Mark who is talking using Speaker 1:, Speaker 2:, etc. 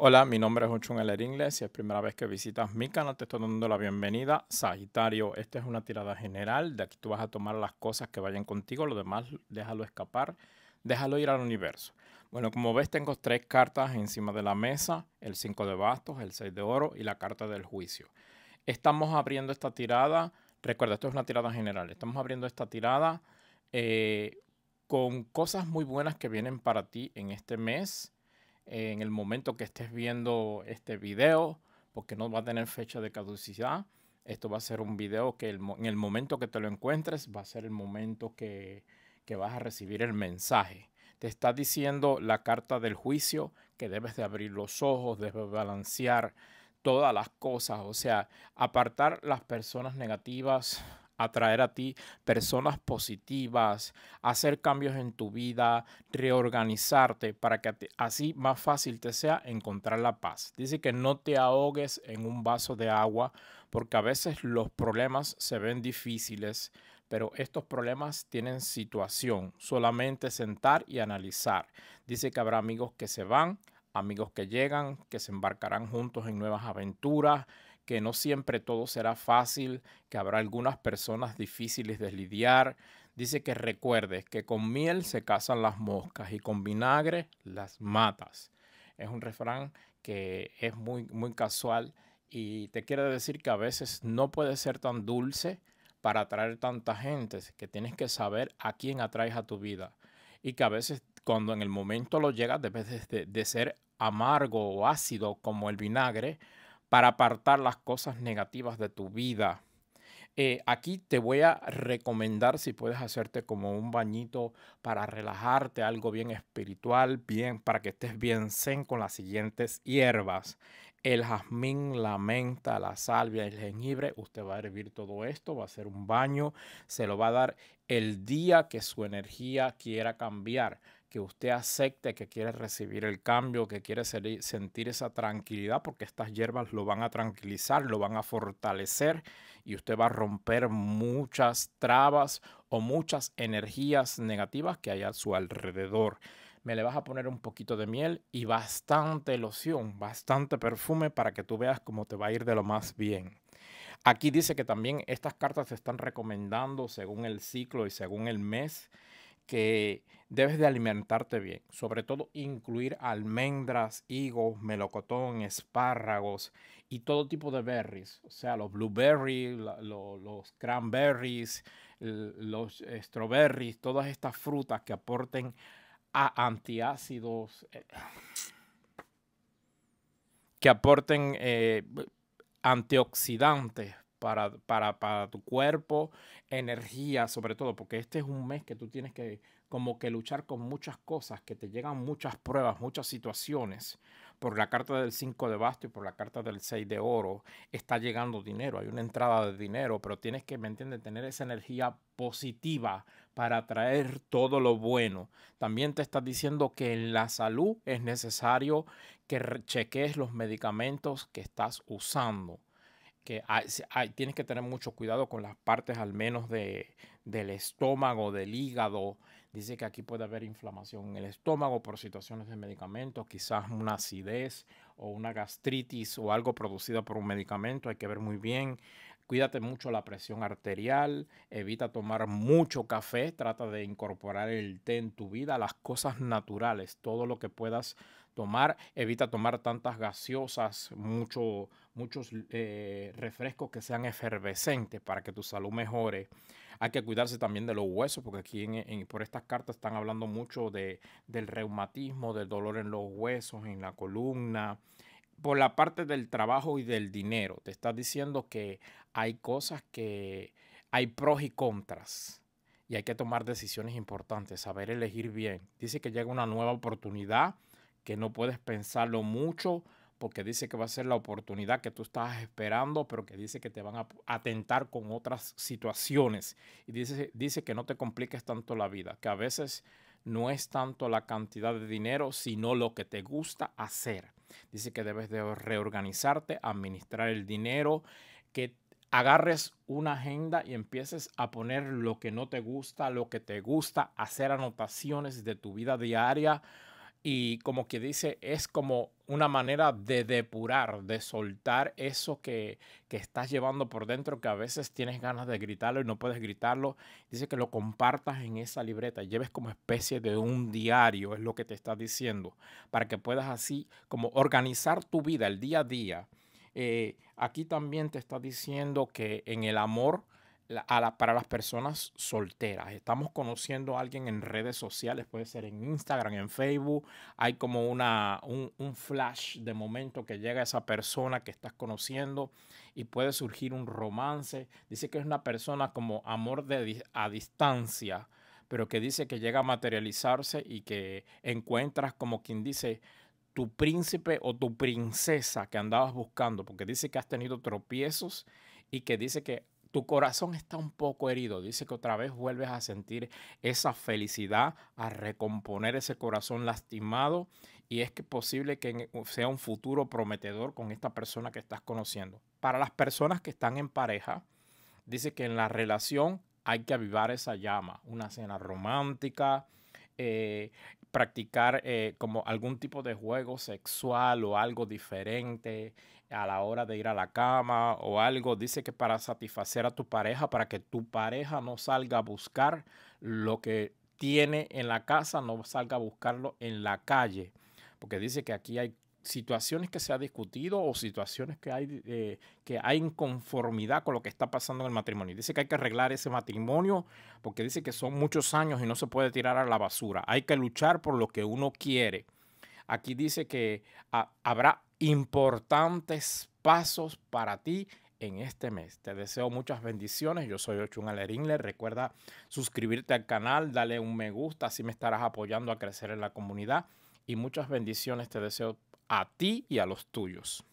Speaker 1: Hola, mi nombre es Ochun Eler Inglés. Si es primera vez que visitas mi canal, te estoy dando la bienvenida. Sagitario, esta es una tirada general. De aquí tú vas a tomar las cosas que vayan contigo, lo demás déjalo escapar, déjalo ir al universo. Bueno, como ves, tengo tres cartas encima de la mesa: el 5 de bastos, el 6 de oro y la carta del juicio. Estamos abriendo esta tirada. Recuerda, esto es una tirada general. Estamos abriendo esta tirada eh, con cosas muy buenas que vienen para ti en este mes en el momento que estés viendo este video, porque no va a tener fecha de caducidad. Esto va a ser un video que en el momento que te lo encuentres va a ser el momento que, que vas a recibir el mensaje. Te está diciendo la carta del juicio que debes de abrir los ojos, debes balancear todas las cosas, o sea, apartar las personas negativas, atraer a ti personas positivas, hacer cambios en tu vida, reorganizarte para que así más fácil te sea encontrar la paz. Dice que no te ahogues en un vaso de agua porque a veces los problemas se ven difíciles, pero estos problemas tienen situación, solamente sentar y analizar. Dice que habrá amigos que se van, amigos que llegan, que se embarcarán juntos en nuevas aventuras que no siempre todo será fácil, que habrá algunas personas difíciles de lidiar. Dice que recuerdes que con miel se cazan las moscas y con vinagre las matas. Es un refrán que es muy, muy casual y te quiere decir que a veces no puede ser tan dulce para atraer tanta gente, que tienes que saber a quién atraes a tu vida y que a veces cuando en el momento lo llegas debes de ser amargo o ácido como el vinagre para apartar las cosas negativas de tu vida. Eh, aquí te voy a recomendar si puedes hacerte como un bañito para relajarte, algo bien espiritual, bien para que estés bien zen con las siguientes hierbas. El jazmín, la menta, la salvia, el jengibre. Usted va a hervir todo esto, va a hacer un baño, se lo va a dar el día que su energía quiera cambiar que usted acepte que quiere recibir el cambio, que quiere sentir esa tranquilidad, porque estas hierbas lo van a tranquilizar, lo van a fortalecer y usted va a romper muchas trabas o muchas energías negativas que hay a su alrededor. Me le vas a poner un poquito de miel y bastante loción, bastante perfume para que tú veas cómo te va a ir de lo más bien. Aquí dice que también estas cartas se están recomendando según el ciclo y según el mes que debes de alimentarte bien, sobre todo incluir almendras, higos, melocotón, espárragos y todo tipo de berries, o sea, los blueberries, los, cranberries, los strawberries, todas estas frutas que aporten a antiácidos, eh, que aporten eh, antioxidantes para, tu cuerpo, energía sobre todo, porque este es un mes que tú tienes que como que luchar con muchas cosas, que te llegan muchas pruebas, muchas situaciones. Por la carta del 5 de basto y por la carta del 6 de oro está llegando dinero, hay una entrada de dinero, pero tienes que, ¿me entiendes?, tener esa energía positiva para atraer todo lo bueno. También te está diciendo que en la salud es necesario que cheques los medicamentos que estás usando que tienes que tener mucho cuidado con las partes al menos de, del estómago, del hígado. Dice que aquí puede haber inflamación en el estómago por situaciones de medicamentos, quizás una acidez o una gastritis o algo producido por un medicamento. Hay que ver muy bien. Cuídate mucho la presión arterial, evita tomar mucho café, trata de incorporar el té en tu vida, las cosas naturales, todo lo que puedas tomar, evita tomar tantas gaseosas, mucho muchos eh, refrescos que sean efervescentes para que tu salud mejore. Hay que cuidarse también de los huesos, porque aquí en, por estas cartas están hablando mucho del reumatismo, del dolor en los huesos, en la columna. Por la parte del trabajo y del dinero, te estás diciendo que hay cosas que hay pros y contras y hay que tomar decisiones importantes, saber elegir bien. Dice que llega una nueva oportunidad, que no puedes pensarlo mucho, porque dice que va a ser la oportunidad que tú estás esperando, pero que dice que te van a atentar con otras situaciones. Y dice, dice que no te compliques tanto la vida, que a veces no es tanto la cantidad de dinero, sino lo que te gusta hacer. Dice que debes de reorganizarte, administrar el dinero, que agarres una agenda y empieces a poner lo que no te gusta, lo que te gusta, hacer anotaciones de tu vida diaria y como que dice, es como una manera de depurar, de soltar eso que, que estás llevando por dentro, que a veces tienes ganas de gritarlo y no puedes gritarlo. Dice que lo compartas en esa libreta, lleves como especie de un diario, es lo que te está diciendo, para que puedas así como organizar tu vida, el día a día. Eh, aquí también te está diciendo que en el amor para las personas solteras. Estamos conociendo a alguien en redes sociales, puede ser en Instagram, en Facebook. Hay como una, un, flash de momento que llega esa persona que estás conociendo y puede surgir un romance. Dice que es una persona como amor de, a distancia, pero que dice que llega a materializarse y que encuentras como quien dice tu príncipe o tu princesa que andabas buscando, porque dice que has tenido tropiezos y que dice que tu corazón está un poco herido. Dice que otra vez vuelves a sentir esa felicidad, a recomponer ese corazón lastimado. Y es que posible que sea un futuro prometedor con esta persona que estás conociendo. Para las personas que están en pareja, dice que en la relación hay que avivar esa llama. Una cena romántica, eh, practicar eh, como algún tipo de juego sexual o algo diferente a la hora de ir a la cama o algo. Dice que para satisfacer a tu pareja, para que tu pareja no salga a buscar lo que tiene en la casa, no salga a buscarlo en la calle. Porque dice que aquí hay situaciones que se ha discutido o situaciones que hay, eh, que hay inconformidad con lo que está pasando en el matrimonio. Dice que hay que arreglar ese matrimonio porque dice que son muchos años y no se puede tirar a la basura. Hay que luchar por lo que uno quiere. Aquí dice que ah, habrá importantes pasos para ti en este mes. Te deseo muchas bendiciones. Yo soy Ochun le Recuerda suscribirte al canal, dale un me gusta, así me estarás apoyando a crecer en la comunidad. Y muchas bendiciones te deseo a ti y a los tuyos.